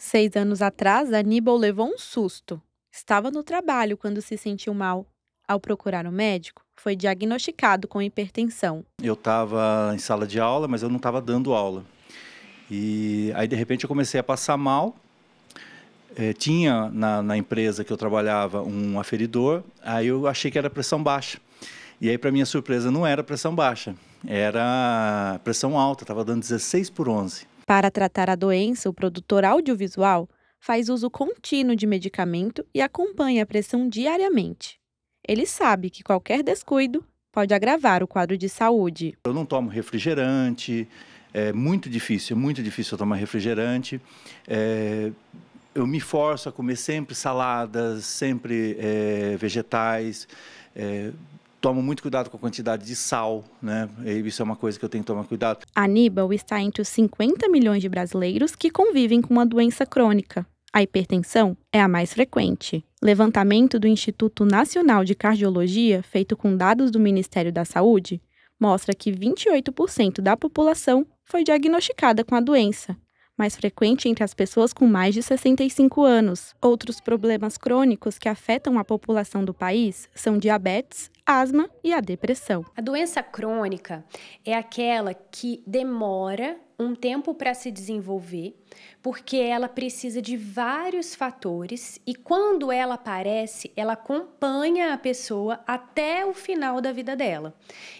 Seis anos atrás, Aníbal levou um susto. Estava no trabalho quando se sentiu mal. Ao procurar o um médico, foi diagnosticado com hipertensão. Eu estava em sala de aula, mas eu não estava dando aula. E aí, de repente, eu comecei a passar mal. É, tinha na, na empresa que eu trabalhava um aferidor, aí eu achei que era pressão baixa. E aí, para minha surpresa, não era pressão baixa, era pressão alta, estava dando 16 por 11. Para tratar a doença, o produtor audiovisual faz uso contínuo de medicamento e acompanha a pressão diariamente. Ele sabe que qualquer descuido pode agravar o quadro de saúde. Eu não tomo refrigerante, é muito difícil, é muito difícil eu tomar refrigerante. É, eu me forço a comer sempre saladas, sempre é, vegetais. É, Tomo muito cuidado com a quantidade de sal, né? Isso é uma coisa que eu tenho que tomar cuidado. Aníbal está entre os 50 milhões de brasileiros que convivem com uma doença crônica. A hipertensão é a mais frequente. Levantamento do Instituto Nacional de Cardiologia, feito com dados do Ministério da Saúde, mostra que 28% da população foi diagnosticada com a doença, mais frequente entre as pessoas com mais de 65 anos. Outros problemas crônicos que afetam a população do país são diabetes, asma e a depressão. A doença crônica é aquela que demora um tempo para se desenvolver, porque ela precisa de vários fatores e quando ela aparece, ela acompanha a pessoa até o final da vida dela.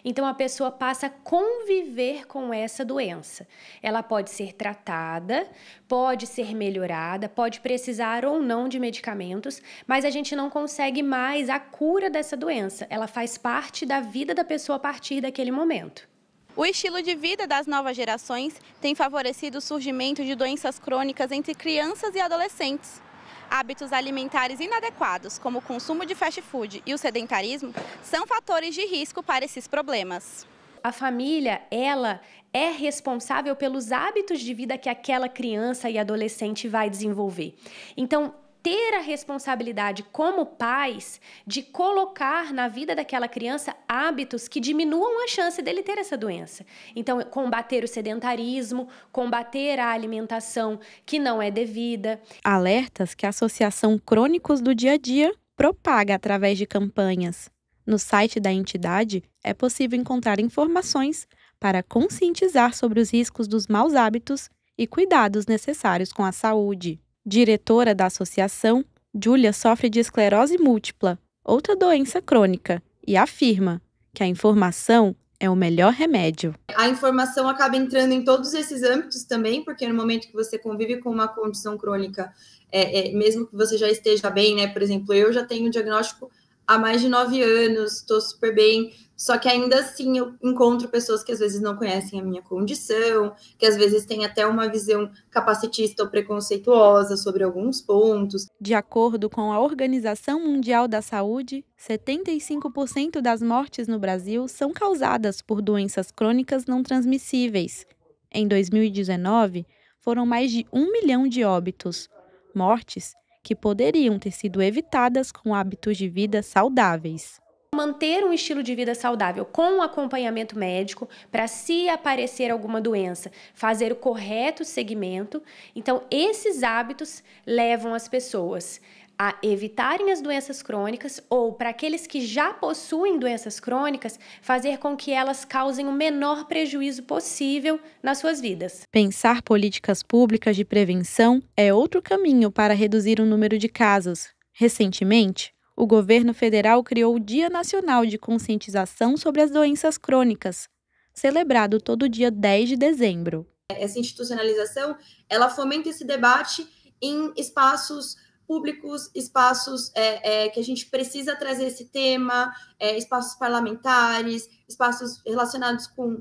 Então a pessoa passa a conviver com essa doença. Ela pode ser tratada, pode ser melhorada, pode precisar ou não de medicamentos, mas a gente não consegue mais a cura dessa doença. Ela faz parte da vida da pessoa a partir daquele momento. O estilo de vida das novas gerações tem favorecido o surgimento de doenças crônicas entre crianças e adolescentes. Hábitos alimentares inadequados, como o consumo de fast food e o sedentarismo, são fatores de risco para esses problemas. A família, ela é responsável pelos hábitos de vida que aquela criança e adolescente vai desenvolver. Então, ter a responsabilidade como pais de colocar na vida daquela criança hábitos que diminuam a chance dele ter essa doença. Então, combater o sedentarismo, combater a alimentação que não é devida. Alertas que a Associação Crônicos do Dia a Dia propaga através de campanhas. No site da entidade é possível encontrar informações para conscientizar sobre os riscos dos maus hábitos e cuidados necessários com a saúde. Diretora da associação, Júlia sofre de esclerose múltipla, outra doença crônica, e afirma que a informação é o melhor remédio. A informação acaba entrando em todos esses âmbitos também, porque no momento que você convive com uma condição crônica, é, é, mesmo que você já esteja bem, né? Por exemplo, eu já tenho um diagnóstico há mais de nove anos, estou super bem, só que ainda assim eu encontro pessoas que às vezes não conhecem a minha condição, que às vezes têm até uma visão capacitista ou preconceituosa sobre alguns pontos. De acordo com a Organização Mundial da Saúde, 75% das mortes no Brasil são causadas por doenças crônicas não transmissíveis. Em 2019, foram mais de um milhão de óbitos, mortes que poderiam ter sido evitadas com hábitos de vida saudáveis manter um estilo de vida saudável com um acompanhamento médico para se aparecer alguma doença, fazer o correto segmento. Então, esses hábitos levam as pessoas a evitarem as doenças crônicas ou para aqueles que já possuem doenças crônicas, fazer com que elas causem o menor prejuízo possível nas suas vidas. Pensar políticas públicas de prevenção é outro caminho para reduzir o número de casos. Recentemente, o governo federal criou o Dia Nacional de Conscientização sobre as Doenças Crônicas, celebrado todo dia 10 de dezembro. Essa institucionalização, ela fomenta esse debate em espaços públicos, espaços é, é, que a gente precisa trazer esse tema, é, espaços parlamentares, espaços relacionados com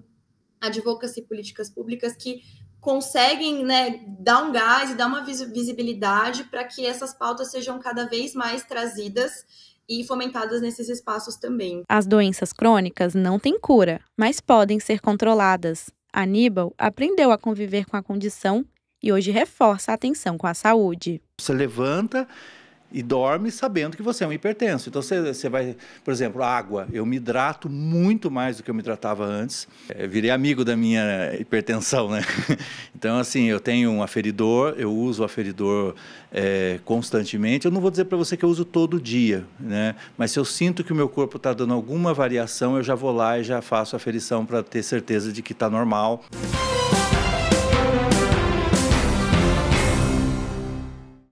e políticas públicas que conseguem né, dar um gás e dar uma visibilidade para que essas pautas sejam cada vez mais trazidas e fomentadas nesses espaços também. As doenças crônicas não têm cura, mas podem ser controladas. Aníbal aprendeu a conviver com a condição e hoje reforça a atenção com a saúde. Você levanta e dorme sabendo que você é um hipertenso. Então você, você vai, por exemplo, água. Eu me hidrato muito mais do que eu me hidratava antes. É, virei amigo da minha hipertensão, né? Então, assim, eu tenho um aferidor, eu uso o aferidor é, constantemente. Eu não vou dizer para você que eu uso todo dia, né? Mas se eu sinto que o meu corpo está dando alguma variação, eu já vou lá e já faço a aferição para ter certeza de que está normal. Música